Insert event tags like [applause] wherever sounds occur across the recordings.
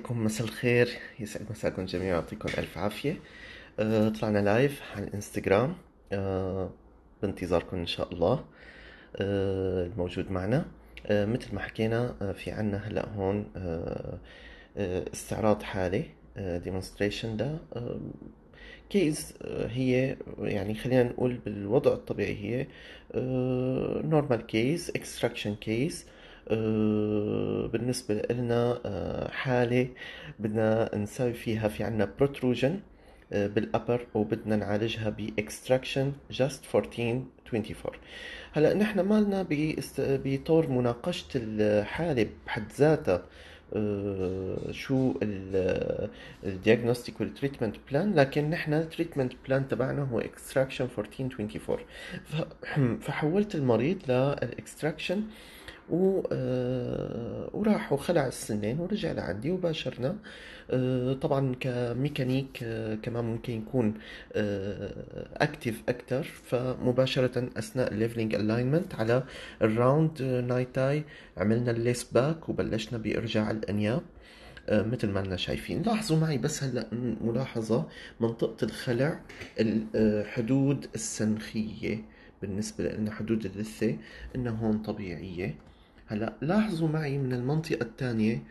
عليكم مساء الخير يسعد مساكم جميعا يعطيكم الف عافيه آه، طلعنا لايف على الانستغرام آه، بانتظاركم ان شاء الله آه، الموجود معنا مثل ما حكينا في عنا هلا هون استعراض حالي ديمونستريشن ده كيز هي يعني خلينا نقول بالوضع الطبيعي هي نورمال كيس اكستراكشن كيس آه، بالنسبة لنا آه، حالة بدنا نساوي فيها في عنا بروتروجن آه، بالابر وبدنا نعالجها باكستراكشن جاست 1424 هلا نحن مالنا بطور مناقشه الحاله بحد ذاتها شو الدياجنوستيك والتريتمنت بلان لكن نحن التريتمنت بلان تبعنا هو اكستراكشن 1424 [clears throat] فحولت المريض للاكستراكشن و آه، وراح وخلع السنين ورجع لعندي وباشرنا آه، طبعا كميكانيك آه، كمان ممكن يكون اكتف اكثر فمباشره اثناء الليفلينج الاينمنت على الراوند نايتاي عملنا الليس باك وبلشنا بارجاع الانياب مثل ما انا شايفين لاحظوا معي بس هلا ملاحظه منطقه الخلع الحدود السنخيه بالنسبه لنا حدود اللثه انها هون طبيعيه هلا لاحظوا معي من المنطقة الثانية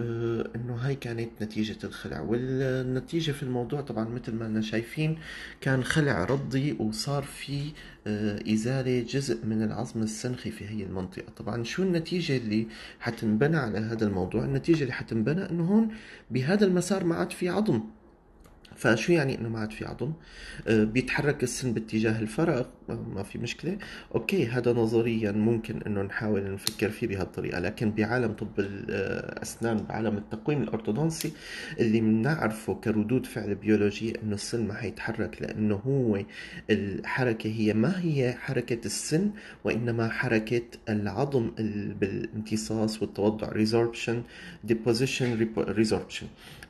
آه، انه هاي كانت نتيجة الخلع والنتيجة في الموضوع طبعا مثل ما انا شايفين كان خلع رضي وصار في آه، ازالة جزء من العظم السنخي في هي المنطقة طبعا شو النتيجة اللي حتنبنى على هذا الموضوع النتيجة اللي حتنبنى انه هون بهذا المسار ما عاد في عظم فشو يعني انه ما عاد في عظم آه، بيتحرك السن باتجاه الفراغ آه، ما في مشكله اوكي هذا نظريا ممكن انه نحاول نفكر فيه بهالطريقه لكن بعالم طب الاسنان بعالم التقويم الاورتودونسي اللي بنعرفه كردود فعل بيولوجيه انه السن ما حيتحرك لانه هو الحركه هي ما هي حركه السن وانما حركه العظم بالامتصاص والتوضع ريزوربشن ديبوزيشن ريزوربشن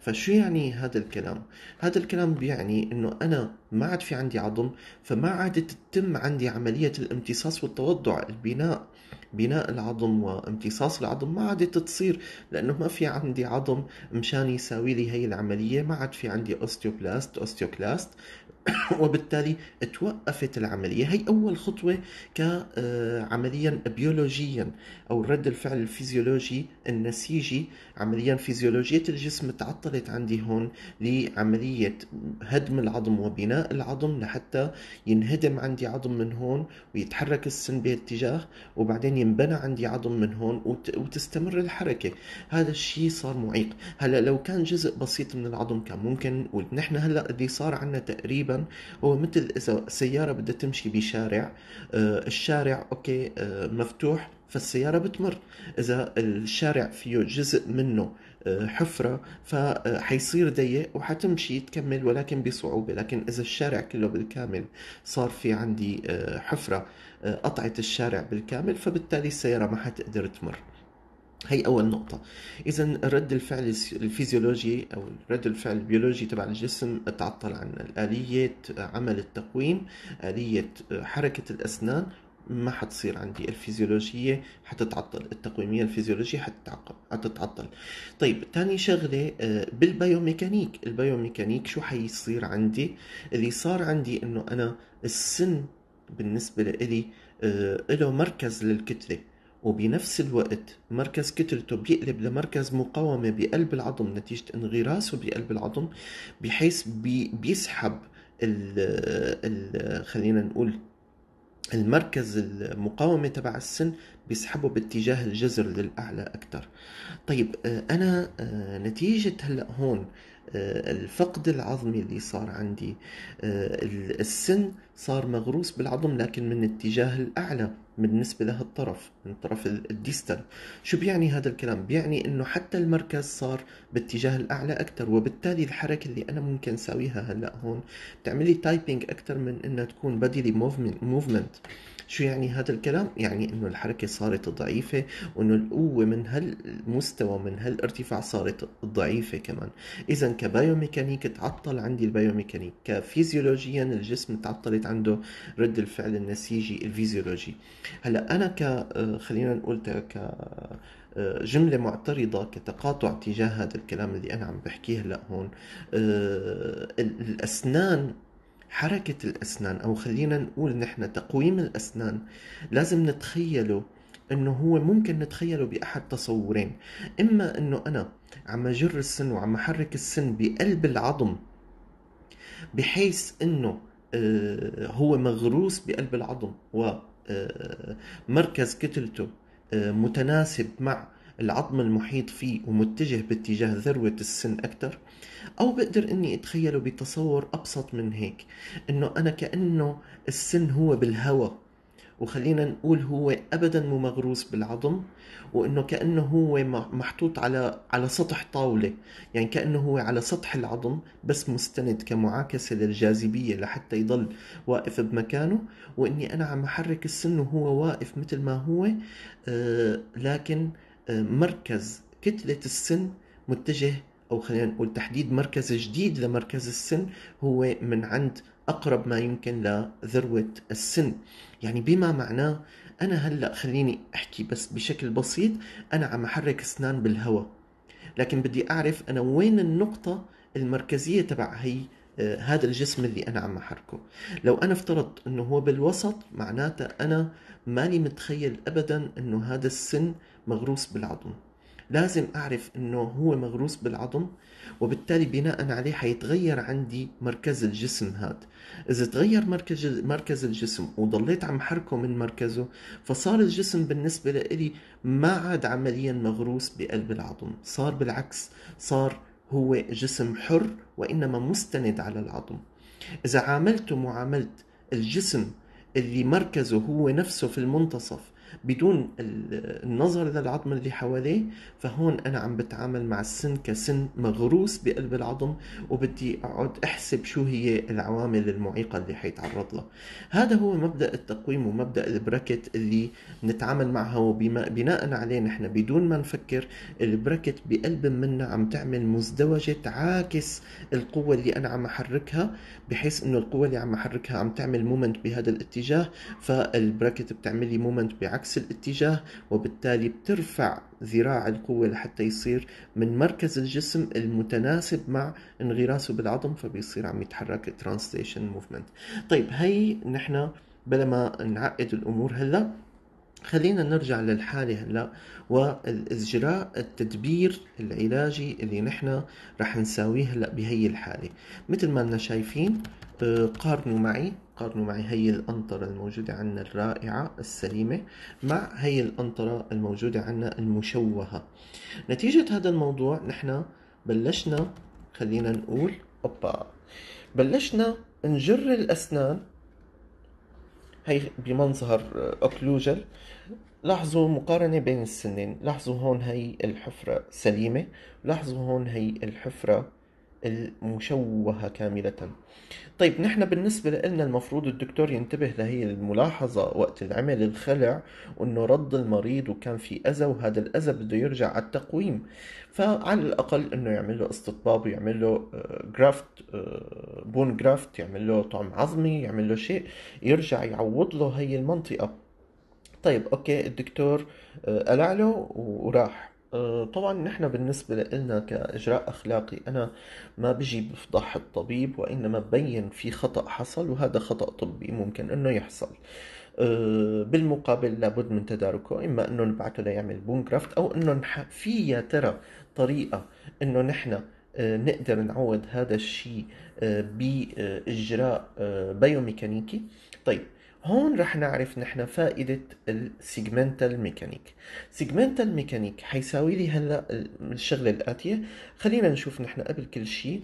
فشو يعني هذا الكلام؟ هذا الكلام بيعني انه انا ما عاد في عندي عظم فما عاد تتم عندي عملية الامتصاص والتوضع البناء بناء العظم وامتصاص العظم ما عادت تصير لانه ما في عندي عظم مشان يساوي لي هي العملية ما عاد في عندي اوستيوبلاست اوستيوكلاست [coughs] وبالتالي توقفت العملية هي أول خطوة كعمليا آه، بيولوجيا أو رد الفعل الفيزيولوجي النسيجي عمليا فيزيولوجية الجسم تعطلت عندي هون لعملية هدم العظم وبناء العظم لحتى ينهدم عندي عظم من هون ويتحرك السن باتجاه وبعدين ينبنى عندي عظم من هون وتستمر الحركة هذا الشيء صار معيق هلا لو كان جزء بسيط من العظم كان ممكن ونحن هلا اللي صار عندنا تقريبا مثلا هو مثل اذا سياره بدها تمشي بشارع آه، الشارع اوكي آه، مفتوح فالسياره بتمر اذا الشارع فيه جزء منه آه، حفرة فحيصير ضيق وحتمشي تكمل ولكن بصعوبة لكن إذا الشارع كله بالكامل صار في عندي حفرة قطعت الشارع بالكامل فبالتالي السيارة ما حتقدر تمر هي اول نقطه اذا رد الفعل الفيزيولوجي او رد الفعل البيولوجي تبع الجسم تعطل عن اليه عمل التقويم اليه حركه الاسنان ما حتصير عندي الفيزيولوجيه حتتعطل التقويميه الفيزيولوجيه حتتعطل طيب تاني شغله آه، بالبيوميكانيك البيوميكانيك شو حيصير عندي اللي صار عندي انه انا السن بالنسبه لإلي آه، له مركز للكتله وبنفس الوقت مركز كتلته بيقلب لمركز مقاومة بقلب العظم نتيجة انغراسه بقلب العظم بحيث بي بيسحب ال الـ خلينا نقول المركز المقاومة تبع السن بيسحبه باتجاه الجذر للأعلى أكثر طيب آه، أنا آه، نتيجة هلأ هون آه، الفقد العظمي اللي صار عندي السن صار مغروس بالعظم لكن من اتجاه الأعلى بالنسبة له الطرف من الطرف الديستال شو بيعني هذا الكلام بيعني انه حتى المركز صار باتجاه الاعلى اكثر وبالتالي الحركة اللي انا ممكن اساويها هلا هون بتعملي تايبنج اكثر من انها تكون بديلي موفمنت شو يعني هذا الكلام يعني انه الحركه صارت ضعيفه وانه القوه من هالمستوى من هالارتفاع صارت ضعيفه كمان اذا كبايوميكانيك تعطل عندي البايوميكانيك كفيزيولوجيا الجسم تعطلت عنده رد الفعل النسيجي الفيزيولوجي هلا انا ك آه، خلينا نقول ك آه، جملة معترضة كتقاطع تجاه هذا الكلام اللي أنا عم بحكيه هلا هون آه، الأسنان حركة الأسنان أو خلينا نقول نحن تقويم الأسنان لازم نتخيله انه هو ممكن نتخيله باحد تصورين اما انه انا عم اجر السن وعم احرك السن بقلب العظم بحيث انه آه، هو مغروس بقلب العظم ومركز آه، كتلته آه، متناسب مع العظم المحيط فيه ومتجه باتجاه ذروة السن أكثر أو بقدر إني أتخيله بتصور أبسط من هيك إنه أنا كأنه السن هو بالهواء وخلينا نقول هو ابدا مو مغروس بالعظم وانه كانه هو محطوط على على سطح طاوله يعني كانه هو على سطح العظم بس مستند كمعاكسه للجاذبيه لحتى يضل واقف بمكانه واني انا عم احرك السن وهو واقف مثل ما هو آه لكن مركز كتلة السن متجه أو خلينا نقول تحديد مركز جديد لمركز السن هو من عند أقرب ما يمكن لذروة السن يعني بما معناه أنا هلأ خليني أحكي بس بشكل بسيط أنا عم أحرك أسنان بالهواء لكن بدي أعرف أنا وين النقطة المركزية تبع هي آه، هذا الجسم اللي انا عم احركه لو انا افترضت انه هو بالوسط معناته انا ماني متخيل ابدا انه هذا السن مغروس بالعظم لازم اعرف انه هو مغروس بالعظم وبالتالي بناء عليه حيتغير عندي مركز الجسم هاد اذا تغير مركز مركز الجسم وضليت عم حركه من مركزه فصار الجسم بالنسبه لإلي ما عاد عمليا مغروس بقلب العظم صار بالعكس صار هو جسم حر وإنما مستند على العظم إذا عاملت معاملة الجسم اللي مركزه هو نفسه في المنتصف بدون النظر للعظم اللي حواليه فهون انا عم بتعامل مع السن كسن مغروس بقلب العظم وبدي اقعد احسب شو هي العوامل المعيقه اللي حيتعرض لها هذا هو مبدا التقويم ومبدا البراكت اللي نتعامل معها وبما بناء عليه نحن بدون ما نفكر البراكت بقلب منا عم تعمل مزدوجه تعاكس القوه اللي انا عم احركها بحيث انه القوه اللي عم احركها عم تعمل مومنت بهذا الاتجاه فالبراكت بتعمل لي مومنت عكس الاتجاه وبالتالي بترفع ذراع القوة لحتى يصير من مركز الجسم المتناسب مع انغراسه بالعظم فبيصير عم يتحرك ترانسليشن موفمنت طيب هي نحن بلا ما نعقد الامور هلا خلينا نرجع للحالة هلا والإجراء التدبير العلاجي اللي نحن رح نساويه هلا بهي الحالة مثل ما لنا شايفين آه، قارنوا معي قارنوا معي هي الأنطرة الموجودة عنا الرائعة السليمة مع هي الأنطرة الموجودة عنا المشوهة نتيجة هذا الموضوع نحن بلشنا خلينا نقول أوبا بلشنا نجر الأسنان هي بمنظر اوكلوجل آه، لاحظوا مقارنة بين السنين لاحظوا هون هي الحفرة سليمة لاحظوا هون هي الحفرة المشوهة كاملة طيب نحن بالنسبة لنا المفروض الدكتور ينتبه لهي الملاحظة وقت العمل الخلع وأنه رد المريض وكان في أذى وهذا الأذى بده يرجع على التقويم فعلى الأقل أنه يعمل له استطباب ويعمل له جرافت بون جرافت يعمل له طعم عظمي يعمل له شيء يرجع يعوض له هي المنطقة طيب أوكي الدكتور آه، قلع له وراح آه، طبعا نحن بالنسبة لنا كإجراء أخلاقي أنا ما بجي بفضح الطبيب وإنما ببين في خطأ حصل وهذا خطأ طبي ممكن أنه يحصل آه، بالمقابل لابد من تداركه إما أنه نبعته ليعمل بون كرافت أو أنه في يا ترى طريقة أنه نحن آه، نقدر نعوض هذا الشيء بإجراء بيوميكانيكي طيب هون رح نعرف نحن فائدة السيجمنتال ميكانيك سيجمنتال ميكانيك حيساوي لي هلا الشغلة الآتية خلينا نشوف نحن قبل كل شيء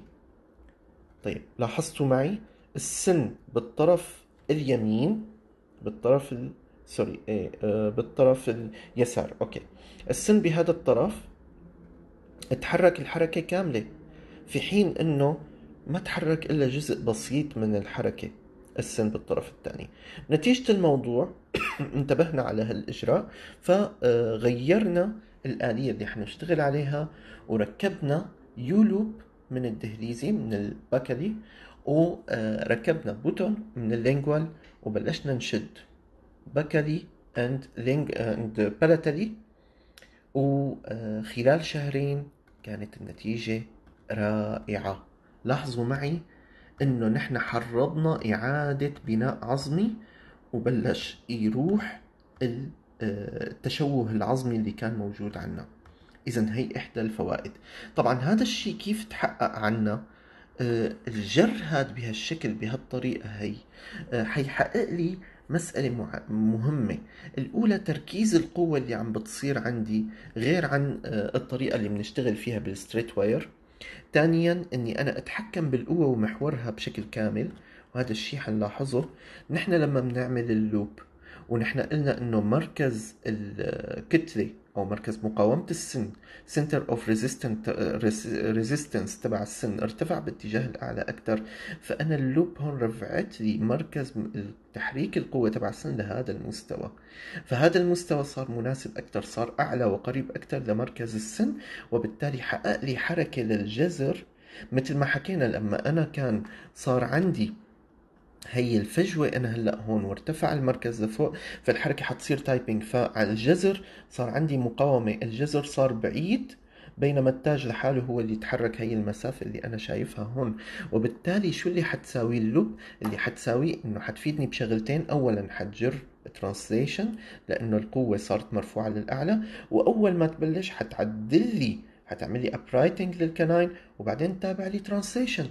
طيب لاحظتوا معي السن بالطرف اليمين بالطرف ال... سوري ايه آه بالطرف اليسار اوكي السن بهذا الطرف تحرك الحركة كاملة في حين انه ما تحرك الا جزء بسيط من الحركة السن بالطرف الثاني نتيجة الموضوع [clears throat] انتبهنا على هالإجراء فغيرنا الآلية اللي حنشتغل عليها وركبنا يولوب من الدهليزي من الباكالي وركبنا بوتون من اللينجوال وبلشنا نشد باكالي اند لينج اند بلاتالي وخلال شهرين كانت النتيجة رائعة لاحظوا معي انه نحن حرضنا اعادة بناء عظمي وبلش يروح آه، التشوه العظمي اللي كان موجود عنا اذا هي احدى الفوائد طبعا هذا الشيء كيف تحقق عنا آه، الجر هاد بهالشكل بهالطريقة هي آه، حيحقق لي مسألة مهمة الأولى تركيز القوة اللي عم بتصير عندي غير عن الطريقة اللي بنشتغل فيها بالستريت واير ثانيا اني انا اتحكم بالقوة ومحورها بشكل كامل وهذا الشيء حنلاحظه نحن لما بنعمل اللوب ونحن قلنا انه مركز الكتلة أو مركز مقاومة السن سنتر اوف ريزيستنس تبع السن ارتفع باتجاه الأعلى أكثر فأنا اللوب هون رفعت لي مركز تحريك القوة تبع السن لهذا المستوى فهذا المستوى صار مناسب أكثر صار أعلى وقريب أكثر لمركز السن وبالتالي حقق لي حركة للجزر مثل ما حكينا لما أنا كان صار عندي هي الفجوة أنا هلأ هون وارتفع المركز لفوق فالحركة حتصير تايبنج فعلى الجزر صار عندي مقاومة الجزر صار بعيد بينما التاج لحاله هو اللي يتحرك هي المسافة اللي أنا شايفها هون وبالتالي شو اللي حتساوي اللوب اللي حتساوي إنه حتفيدني بشغلتين أولا حتجر ترانسليشن لأنه القوة صارت مرفوعة للأعلى وأول ما تبلش حتعدل لي حتعمل لي ابرايتنج للكناين وبعدين تتابع لي ترانسليشن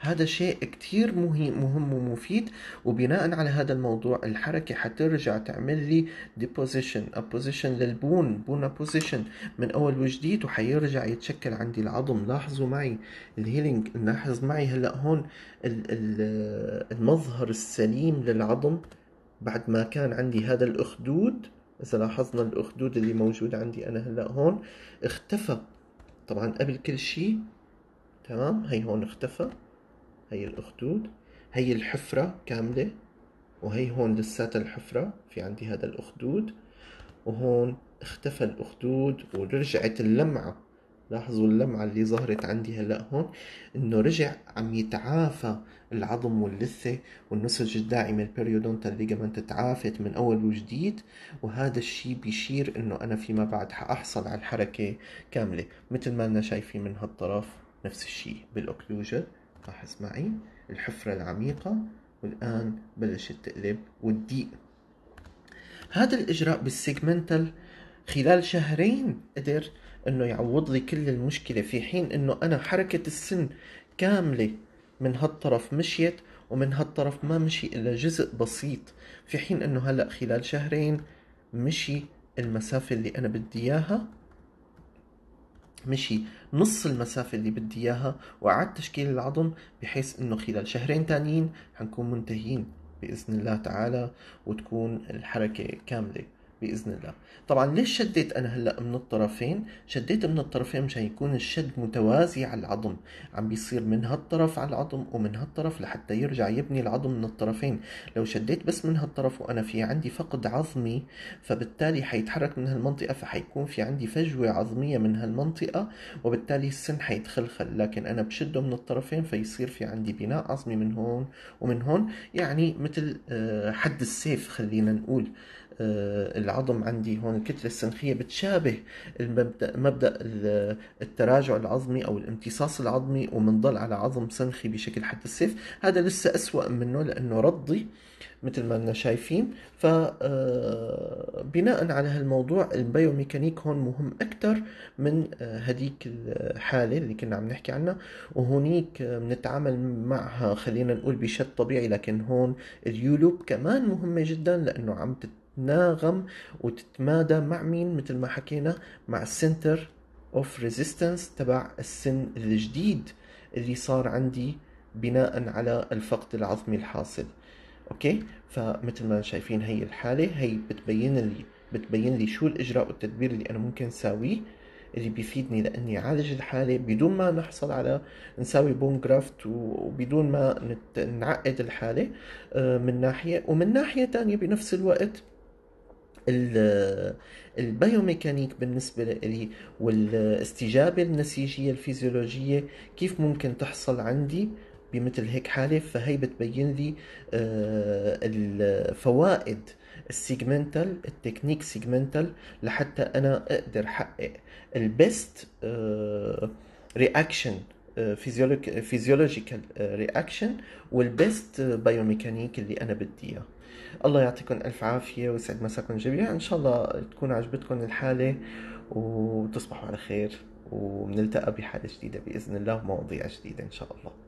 هذا شيء كتير مهم, مهم ومفيد وبناء على هذا الموضوع الحركة حترجع تعمل لي ديبوزيشن ابوزيشن للبون بون ابوزيشن من اول وجديد وحيرجع يتشكل عندي العظم لاحظوا معي الهيلينج لاحظ معي هلا هون المظهر السليم للعظم بعد ما كان عندي هذا الاخدود اذا لاحظنا الاخدود اللي موجود عندي انا هلا هون اختفى طبعا قبل كل شيء تمام هي هون اختفى هي الأخدود هي الحفرة كاملة وهي هون لساتها الحفرة في عندي هذا الأخدود وهون اختفى الأخدود ورجعت اللمعة لاحظوا اللمعة اللي ظهرت عندي هلا هون انه رجع عم يتعافى العظم واللثة والنسج الداعمة البريودونتال ليجمنت تعافت من اول وجديد وهذا الشيء بيشير انه انا فيما بعد حاحصل على الحركة كاملة مثل ما انا شايفين من هالطرف نفس الشيء بالاوكلوجن لاحظ معي الحفرة العميقة والآن بلشت تقلب وتضيق هذا الإجراء بالسيجمنتال خلال شهرين قدر انه يعوض لي كل المشكله في حين انه انا حركه السن كامله من هالطرف مشيت ومن هالطرف ما مشي الا جزء بسيط في حين انه هلا خلال شهرين مشي المسافه اللي انا بدي اياها مشي نص المسافة اللي بدي إياها وأعاد تشكيل العظم بحيث إنه خلال شهرين تانيين حنكون منتهيين بإذن الله تعالى وتكون الحركة كاملة باذن الله طبعا ليش شديت انا هلا من الطرفين شديت من الطرفين مشان يكون الشد متوازي على العظم عم بيصير من هالطرف على العظم ومن هالطرف لحتى يرجع يبني العظم من الطرفين لو شديت بس من هالطرف وانا في عندي فقد عظمي فبالتالي حيتحرك من هالمنطقه فحيكون في عندي فجوه عظميه من هالمنطقه وبالتالي السن حيتخلخل لكن انا بشده من الطرفين فيصير في عندي بناء عظمي من هون ومن هون يعني مثل آه، حد السيف خلينا نقول آه، العظم عندي هون الكتلة السنخية بتشابه المبدأ مبدأ التراجع العظمي أو الامتصاص العظمي ومنضل على عظم سنخي بشكل حتى السيف هذا لسه أسوأ منه لأنه رضي مثل ما أنا شايفين فبناء آه، على هالموضوع البيوميكانيك هون مهم أكثر من آه، هديك الحالة اللي كنا عم نحكي عنها وهونيك بنتعامل معها خلينا نقول بشد طبيعي لكن هون اليولوب كمان مهمة جدا لأنه عم تت تتناغم وتتمادى مع مين مثل ما حكينا مع السنتر اوف ريزيستنس تبع السن الجديد اللي صار عندي بناء على الفقد العظمي الحاصل اوكي فمثل ما شايفين هي الحاله هي بتبين لي بتبين لي شو الاجراء والتدبير اللي انا ممكن اساويه اللي بيفيدني لاني اعالج الحاله بدون ما نحصل على نساوي بون جرافت وبدون ما نعقد الحاله آه، من ناحيه ومن ناحيه ثانيه بنفس الوقت البايوميكانيك بالنسبة لي والاستجابة النسيجية الفيزيولوجية كيف ممكن تحصل عندي بمثل هيك حالة فهي بتبين لي آه، الفوائد السيجمنتال التكنيك سيجمنتال لحتى انا اقدر احقق البيست رياكشن فيزيولوجيكال رياكشن والبيست بايوميكانيك اللي انا بدي اياه الله يعطيكم ألف عافية ويسعد مساكم جميعا إن شاء الله تكون عجبتكم الحالة وتصبحوا على خير ونلتقى بحالة جديدة بإذن الله ومواضيع جديدة إن شاء الله